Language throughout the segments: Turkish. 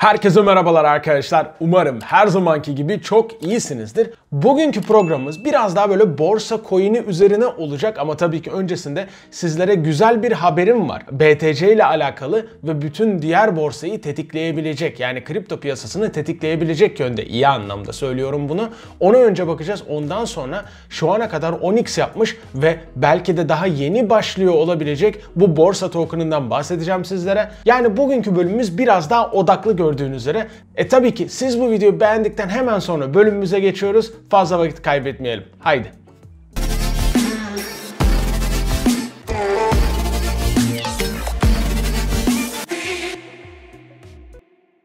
Herkese merhabalar arkadaşlar. Umarım her zamanki gibi çok iyisinizdir. Bugünkü programımız biraz daha böyle borsa coin'i üzerine olacak ama tabii ki öncesinde sizlere güzel bir haberim var. BTC ile alakalı ve bütün diğer borsayı tetikleyebilecek yani kripto piyasasını tetikleyebilecek yönde iyi anlamda söylüyorum bunu. Ona önce bakacağız ondan sonra şu ana kadar Onyx yapmış ve belki de daha yeni başlıyor olabilecek bu borsa token'ından bahsedeceğim sizlere. Yani bugünkü bölümümüz biraz daha odaklı gördüğünüz üzere. E tabii ki siz bu videoyu beğendikten hemen sonra bölümümüze geçiyoruz Fazla vakit kaybetmeyelim. Haydi.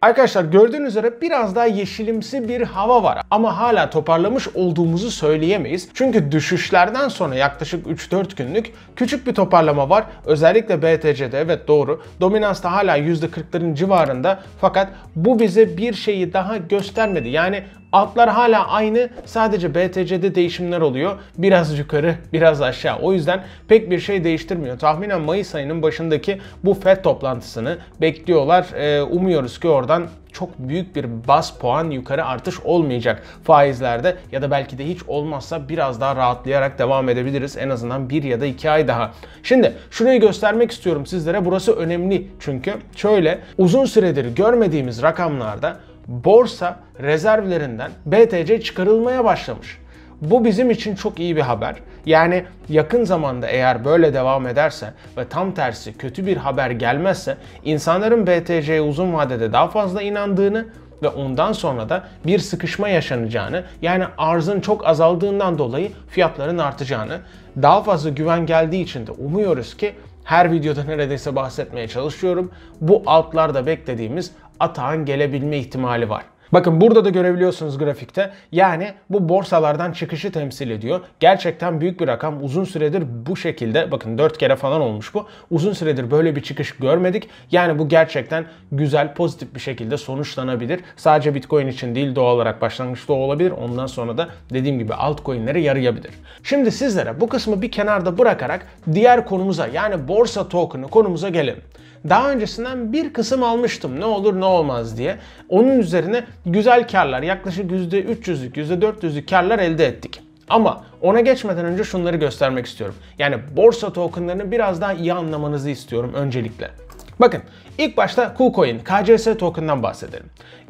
Arkadaşlar gördüğünüz üzere biraz daha yeşilimsi bir hava var ama hala toparlamış olduğumuzu söyleyemeyiz. Çünkü düşüşlerden sonra yaklaşık 3-4 günlük küçük bir toparlama var. Özellikle BTC'de evet doğru. Dominans da hala %40'ların civarında fakat bu bize bir şeyi daha göstermedi. Yani Altlar hala aynı sadece BTC'de değişimler oluyor. Biraz yukarı biraz aşağı. O yüzden pek bir şey değiştirmiyor. Tahminen Mayıs ayının başındaki bu FED toplantısını bekliyorlar. Ee, umuyoruz ki oradan taraftan çok büyük bir bas puan yukarı artış olmayacak faizlerde ya da belki de hiç olmazsa biraz daha rahatlayarak devam edebiliriz en azından bir ya da iki ay daha. Şimdi şurayı göstermek istiyorum sizlere burası önemli çünkü şöyle uzun süredir görmediğimiz rakamlarda borsa rezervlerinden BTC çıkarılmaya başlamış. Bu bizim için çok iyi bir haber. Yani yakın zamanda eğer böyle devam ederse ve tam tersi kötü bir haber gelmezse insanların BTC'ye uzun vadede daha fazla inandığını ve ondan sonra da bir sıkışma yaşanacağını yani arzın çok azaldığından dolayı fiyatların artacağını daha fazla güven geldiği için de umuyoruz ki her videoda neredeyse bahsetmeye çalışıyorum. Bu altlarda beklediğimiz atağın gelebilme ihtimali var. Bakın burada da görebiliyorsunuz grafikte. Yani bu borsalardan çıkışı temsil ediyor. Gerçekten büyük bir rakam. Uzun süredir bu şekilde bakın 4 kere falan olmuş bu. Uzun süredir böyle bir çıkış görmedik. Yani bu gerçekten güzel, pozitif bir şekilde sonuçlanabilir. Sadece Bitcoin için değil doğal olarak başlangıçta olabilir. Ondan sonra da dediğim gibi altcoin'lere yarayabilir. Şimdi sizlere bu kısmı bir kenarda bırakarak diğer konumuza yani borsa token'ı konumuza gelin. Daha öncesinden bir kısım almıştım ne olur ne olmaz diye. Onun üzerine güzel karlar yaklaşık %300'lük %400'lük karlar elde ettik. Ama ona geçmeden önce şunları göstermek istiyorum. Yani borsa tokenlarını biraz daha iyi anlamanızı istiyorum öncelikle. Bakın ilk başta KuCoin, KCS token'dan bahsedelim.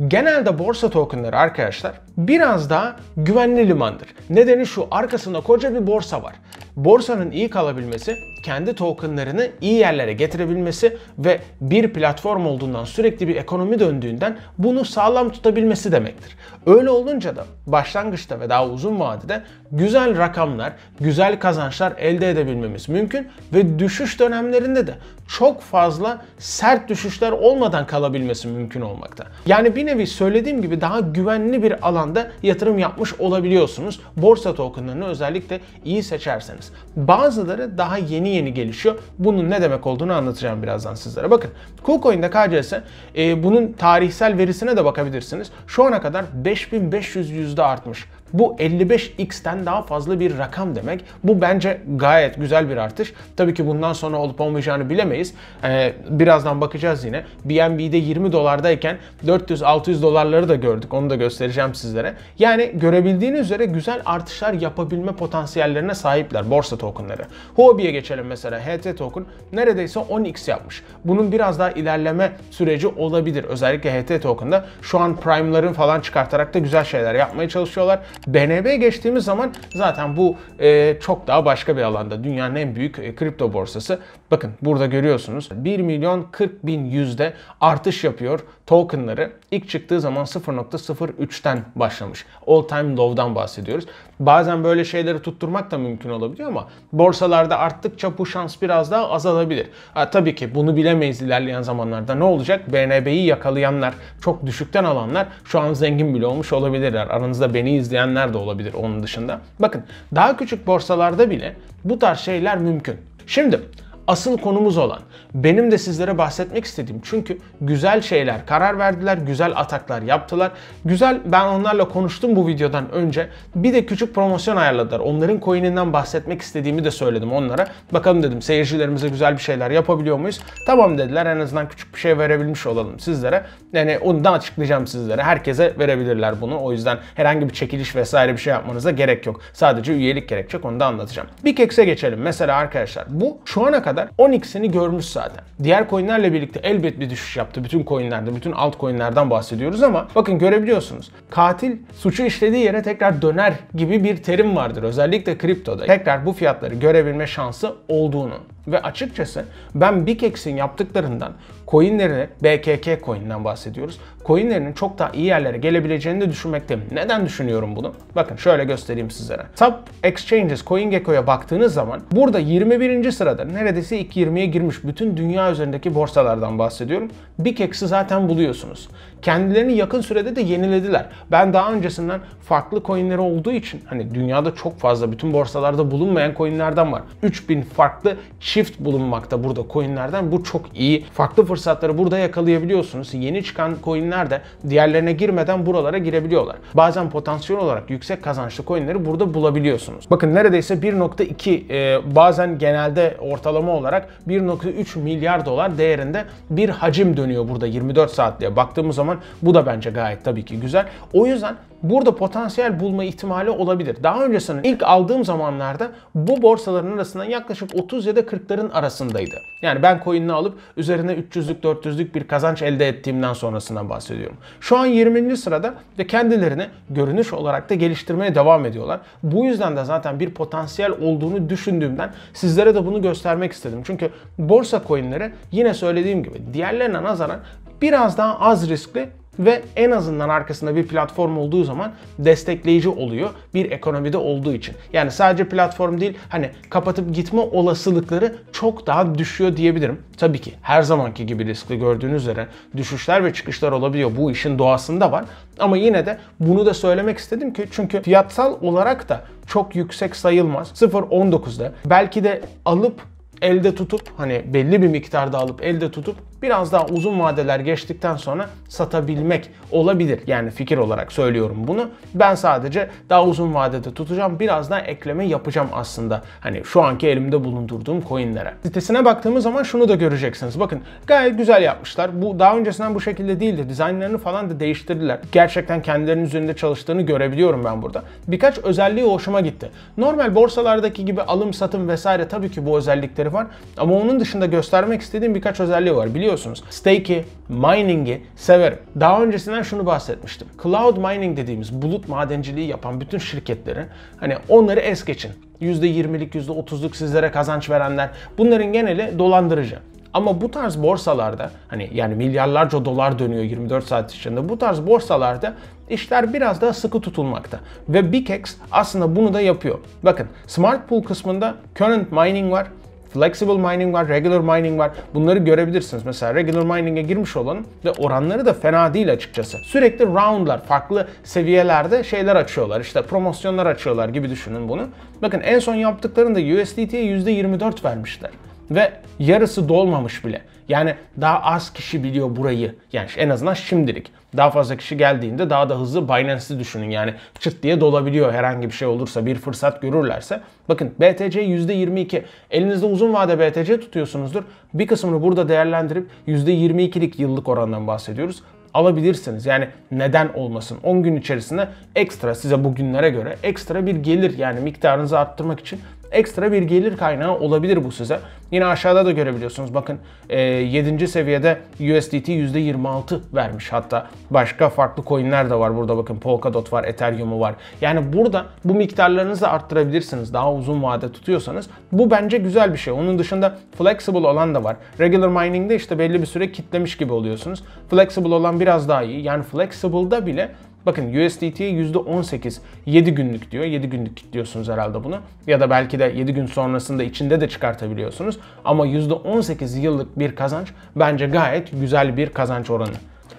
Genelde borsa tokenları arkadaşlar biraz daha güvenli limandır. Nedeni şu arkasında koca bir borsa var. Borsanın iyi kalabilmesi kendi tokenlarını iyi yerlere getirebilmesi ve bir platform olduğundan sürekli bir ekonomi döndüğünden bunu sağlam tutabilmesi demektir. Öyle olunca da başlangıçta ve daha uzun vadede güzel rakamlar, güzel kazançlar elde edebilmemiz mümkün ve düşüş dönemlerinde de çok fazla sert düşüşler olmadan kalabilmesi mümkün olmakta. Yani bir nevi söylediğim gibi daha güvenli bir alanda yatırım yapmış olabiliyorsunuz. Borsa tokenlarını özellikle iyi seçerseniz. Bazıları daha yeni yeni gelişiyor. Bunun ne demek olduğunu anlatacağım birazdan sizlere. Bakın KuCoin'de KCS e, bunun tarihsel verisine de bakabilirsiniz. Şu ana kadar 5500 yüzde artmış. Bu 55x'ten daha fazla bir rakam demek. Bu bence gayet güzel bir artış. Tabii ki bundan sonra olup olmayacağını bilemeyiz. Ee, birazdan bakacağız yine. BNB'de 20 dolardayken 400-600 dolarları da gördük. Onu da göstereceğim sizlere. Yani görebildiğiniz üzere güzel artışlar yapabilme potansiyellerine sahipler borsa tokenları. Huobi'ye geçelim mesela. HT token neredeyse 10x yapmış. Bunun biraz daha ilerleme süreci olabilir. Özellikle HT token'da şu an prime'ların falan çıkartarak da güzel şeyler yapmaya çalışıyorlar. BNB geçtiğimiz zaman zaten bu e, çok daha başka bir alanda. Dünyanın en büyük e, kripto borsası. Bakın burada görüyorsunuz 1 milyon 40 bin yüzde artış yapıyor tokenları. İlk çıktığı zaman 0.03'ten başlamış. All time low'dan bahsediyoruz. Bazen böyle şeyleri tutturmak da mümkün olabiliyor ama borsalarda arttıkça bu şans biraz daha azalabilir. Ha, tabii ki bunu bilemeyiz ilerleyen zamanlarda ne olacak? BNB'yi yakalayanlar, çok düşükten alanlar şu an zengin bile olmuş olabilirler. Aranızda beni izleyenler de olabilir onun dışında. Bakın daha küçük borsalarda bile bu tarz şeyler mümkün. Şimdi asıl konumuz olan, benim de sizlere bahsetmek istediğim çünkü güzel şeyler karar verdiler, güzel ataklar yaptılar. Güzel ben onlarla konuştum bu videodan önce. Bir de küçük promosyon ayarladılar. Onların coin'inden bahsetmek istediğimi de söyledim onlara. Bakalım dedim seyircilerimize güzel bir şeyler yapabiliyor muyuz? Tamam dediler en azından küçük bir şey verebilmiş olalım sizlere. Yani ondan açıklayacağım sizlere. Herkese verebilirler bunu. O yüzden herhangi bir çekiliş vesaire bir şey yapmanıza gerek yok. Sadece üyelik gerekecek onu da anlatacağım. Bir kekse geçelim. Mesela arkadaşlar bu şu ana kadar kadar 10x'ini görmüş zaten. Diğer coinlerle birlikte elbet bir düşüş yaptı. Bütün coinlerde, bütün alt coinlerden bahsediyoruz ama bakın görebiliyorsunuz. Katil suçu işlediği yere tekrar döner gibi bir terim vardır. Özellikle kriptoda. Tekrar bu fiyatları görebilme şansı olduğunun. Ve açıkçası ben Bikex'in yaptıklarından coinlerine BKK coin'den bahsediyoruz. Coinlerinin çok daha iyi yerlere gelebileceğini de düşünmekteyim. Neden düşünüyorum bunu? Bakın şöyle göstereyim sizlere. Top Exchanges CoinGecko'ya baktığınız zaman burada 21. sırada neredeyse ilk 20'ye girmiş bütün dünya üzerindeki borsalardan bahsediyorum. Bikex'i zaten buluyorsunuz. Kendilerini yakın sürede de yenilediler. Ben daha öncesinden farklı coinleri olduğu için hani dünyada çok fazla bütün borsalarda bulunmayan coinlerden var. 3000 farklı çift bulunmakta burada coinlerden. Bu çok iyi. Farklı fırsatları burada yakalayabiliyorsunuz. Yeni çıkan coinler de diğerlerine girmeden buralara girebiliyorlar. Bazen potansiyel olarak yüksek kazançlı coinleri burada bulabiliyorsunuz. Bakın neredeyse 1.2 e, bazen genelde ortalama olarak 1.3 milyar dolar değerinde bir hacim dönüyor burada 24 saat baktığımız zaman var. Bu da bence gayet tabii ki güzel. O yüzden burada potansiyel bulma ihtimali olabilir. Daha öncesinde ilk aldığım zamanlarda bu borsaların arasında yaklaşık 30 ya da 40'ların arasındaydı. Yani ben coin'ini alıp üzerine 300'lük 400'lük bir kazanç elde ettiğimden sonrasından bahsediyorum. Şu an 20. sırada ve kendilerini görünüş olarak da geliştirmeye devam ediyorlar. Bu yüzden de zaten bir potansiyel olduğunu düşündüğümden sizlere de bunu göstermek istedim. Çünkü borsa coin'leri yine söylediğim gibi diğerlerine nazaran biraz daha az riskli ve en azından arkasında bir platform olduğu zaman destekleyici oluyor bir ekonomide olduğu için. Yani sadece platform değil hani kapatıp gitme olasılıkları çok daha düşüyor diyebilirim. Tabii ki her zamanki gibi riskli gördüğünüz üzere düşüşler ve çıkışlar olabiliyor. Bu işin doğasında var. Ama yine de bunu da söylemek istedim ki çünkü fiyatsal olarak da çok yüksek sayılmaz. 0.19'da belki de alıp elde tutup hani belli bir miktarda alıp elde tutup biraz daha uzun vadeler geçtikten sonra satabilmek olabilir. Yani fikir olarak söylüyorum bunu. Ben sadece daha uzun vadede tutacağım. Biraz daha ekleme yapacağım aslında. Hani şu anki elimde bulundurduğum coinlere. Sitesine baktığımız zaman şunu da göreceksiniz. Bakın gayet güzel yapmışlar. Bu daha öncesinden bu şekilde değildi. Dizaynlarını falan da değiştirdiler. Gerçekten kendilerinin üzerinde çalıştığını görebiliyorum ben burada. Birkaç özelliği hoşuma gitti. Normal borsalardaki gibi alım satım vesaire tabii ki bu özellikleri var. Ama onun dışında göstermek istediğim birkaç özelliği var. Biliyorsunuz biliyorsunuz stake'i, mining'i severim. Daha öncesinden şunu bahsetmiştim. Cloud mining dediğimiz bulut madenciliği yapan bütün şirketleri, hani onları es geçin. %20'lik, %30'luk sizlere kazanç verenler bunların geneli dolandırıcı. Ama bu tarz borsalarda hani yani milyarlarca dolar dönüyor 24 saat içinde. Bu tarz borsalarda işler biraz daha sıkı tutulmakta. Ve Bikex aslında bunu da yapıyor. Bakın Smart Pool kısmında Current Mining var flexible mining var, regular mining var. Bunları görebilirsiniz. Mesela regular mining'e girmiş olan, ve oranları da fena değil açıkçası. Sürekli roundlar, farklı seviyelerde şeyler açıyorlar. İşte promosyonlar açıyorlar gibi düşünün bunu. Bakın en son yaptıklarında USDT'ye %24 vermişler ve yarısı dolmamış bile. Yani daha az kişi biliyor burayı. Yani en azından şimdilik. Daha fazla kişi geldiğinde daha da hızlı Binance'i düşünün. Yani çıt diye dolabiliyor herhangi bir şey olursa, bir fırsat görürlerse. Bakın BTC %22. Elinizde uzun vade BTC tutuyorsunuzdur. Bir kısmını burada değerlendirip %22'lik yıllık orandan bahsediyoruz alabilirsiniz. Yani neden olmasın? 10 gün içerisinde ekstra size bugünlere göre ekstra bir gelir yani miktarınızı arttırmak için ekstra bir gelir kaynağı olabilir bu size. Yine aşağıda da görebiliyorsunuz. Bakın 7. E, seviyede USDT %26 vermiş hatta. Başka farklı coinler de var burada bakın Polkadot var, Ethereum'u var. Yani burada bu miktarlarınızı da arttırabilirsiniz daha uzun vade tutuyorsanız. Bu bence güzel bir şey. Onun dışında flexible olan da var. Regular mining'de işte belli bir süre kitlemiş gibi oluyorsunuz. Flexible olan biraz daha iyi. Yani flexible'da bile Bakın USDT'ye %18 7 günlük diyor. 7 günlük kilitliyorsunuz herhalde bunu. Ya da belki de 7 gün sonrasında içinde de çıkartabiliyorsunuz. Ama %18 yıllık bir kazanç bence gayet güzel bir kazanç oranı.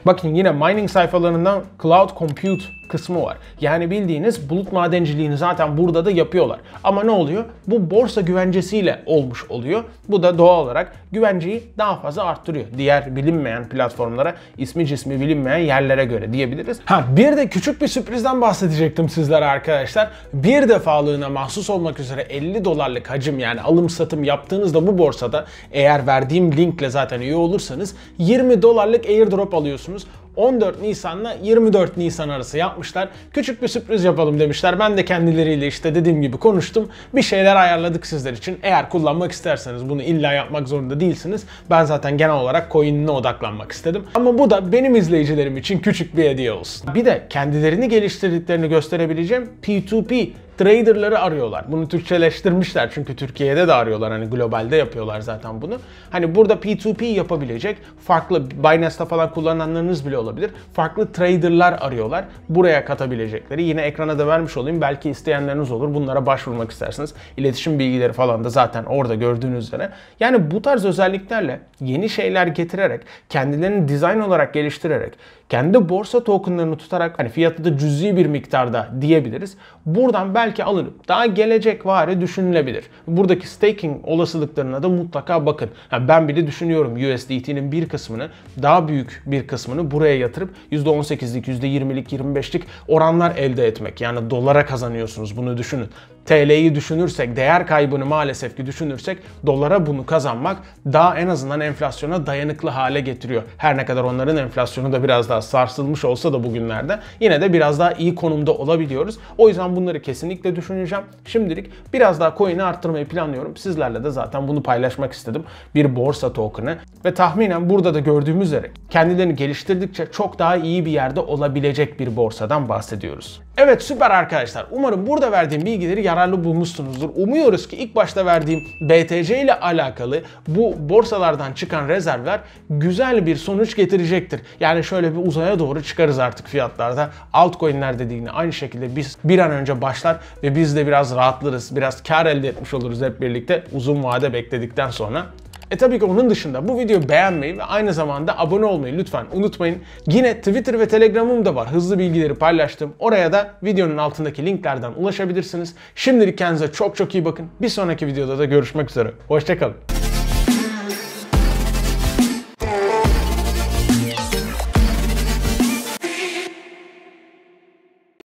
Bakın yine mining sayfalarından Cloud Compute kısmı var. Yani bildiğiniz bulut madenciliğini zaten burada da yapıyorlar. Ama ne oluyor? Bu borsa güvencesiyle olmuş oluyor. Bu da doğal olarak güvenceyi daha fazla arttırıyor. Diğer bilinmeyen platformlara, ismi cismi bilinmeyen yerlere göre diyebiliriz. Ha bir de küçük bir sürprizden bahsedecektim sizlere arkadaşlar. Bir defalığına mahsus olmak üzere 50 dolarlık hacim yani alım satım yaptığınızda bu borsada eğer verdiğim linkle zaten üye olursanız 20 dolarlık airdrop alıyorsunuz. 14 Nisan'la 24 Nisan arası yapmışlar. Küçük bir sürpriz yapalım demişler. Ben de kendileriyle işte dediğim gibi konuştum. Bir şeyler ayarladık sizler için. Eğer kullanmak isterseniz bunu illa yapmak zorunda değilsiniz. Ben zaten genel olarak coin'ine odaklanmak istedim. Ama bu da benim izleyicilerim için küçük bir hediye olsun. Bir de kendilerini geliştirdiklerini gösterebileceğim P2P traderları arıyorlar. Bunu Türkçeleştirmişler çünkü Türkiye'de de arıyorlar. Hani globalde yapıyorlar zaten bunu. Hani burada P2P yapabilecek farklı Binance'ta falan kullananlarınız bile olabilir. Farklı traderlar arıyorlar. Buraya katabilecekleri. Yine ekrana da vermiş olayım. Belki isteyenleriniz olur. Bunlara başvurmak istersiniz. İletişim bilgileri falan da zaten orada gördüğünüz üzere. Yani bu tarz özelliklerle yeni şeyler getirerek, kendilerini dizayn olarak geliştirerek, kendi borsa tokenlarını tutarak hani fiyatı da cüzi bir miktarda diyebiliriz. Buradan ben belki alırım. Daha gelecek vari düşünülebilir. Buradaki staking olasılıklarına da mutlaka bakın. Yani ben bile düşünüyorum USDT'nin bir kısmını, daha büyük bir kısmını buraya yatırıp %18'lik, %20'lik, %25'lik oranlar elde etmek. Yani dolara kazanıyorsunuz bunu düşünün. TL'yi düşünürsek, değer kaybını maalesef ki düşünürsek dolara bunu kazanmak daha en azından enflasyona dayanıklı hale getiriyor. Her ne kadar onların enflasyonu da biraz daha sarsılmış olsa da bugünlerde yine de biraz daha iyi konumda olabiliyoruz. O yüzden bunları kesinlikle düşüneceğim. Şimdilik biraz daha coin'i arttırmayı planlıyorum. Sizlerle de zaten bunu paylaşmak istedim. Bir borsa token'ı ve tahminen burada da gördüğümüz üzere kendilerini geliştirdikçe çok daha iyi bir yerde olabilecek bir borsadan bahsediyoruz. Evet süper arkadaşlar. Umarım burada verdiğim bilgileri yararlı bulmuşsunuzdur. Umuyoruz ki ilk başta verdiğim BTC ile alakalı bu borsalardan çıkan rezervler güzel bir sonuç getirecektir. Yani şöyle bir uzaya doğru çıkarız artık fiyatlarda. Altcoin'ler dediğini aynı şekilde biz bir an önce başlar ve biz de biraz rahatlarız. Biraz kar elde etmiş oluruz hep birlikte uzun vade bekledikten sonra. E tabii ki onun dışında bu videoyu beğenmeyi ve aynı zamanda abone olmayı lütfen unutmayın. Yine Twitter ve Telegram'ım da var. Hızlı bilgileri paylaştım. Oraya da videonun altındaki linklerden ulaşabilirsiniz. Şimdilik kendinize çok çok iyi bakın. Bir sonraki videoda da görüşmek üzere. Hoşçakalın.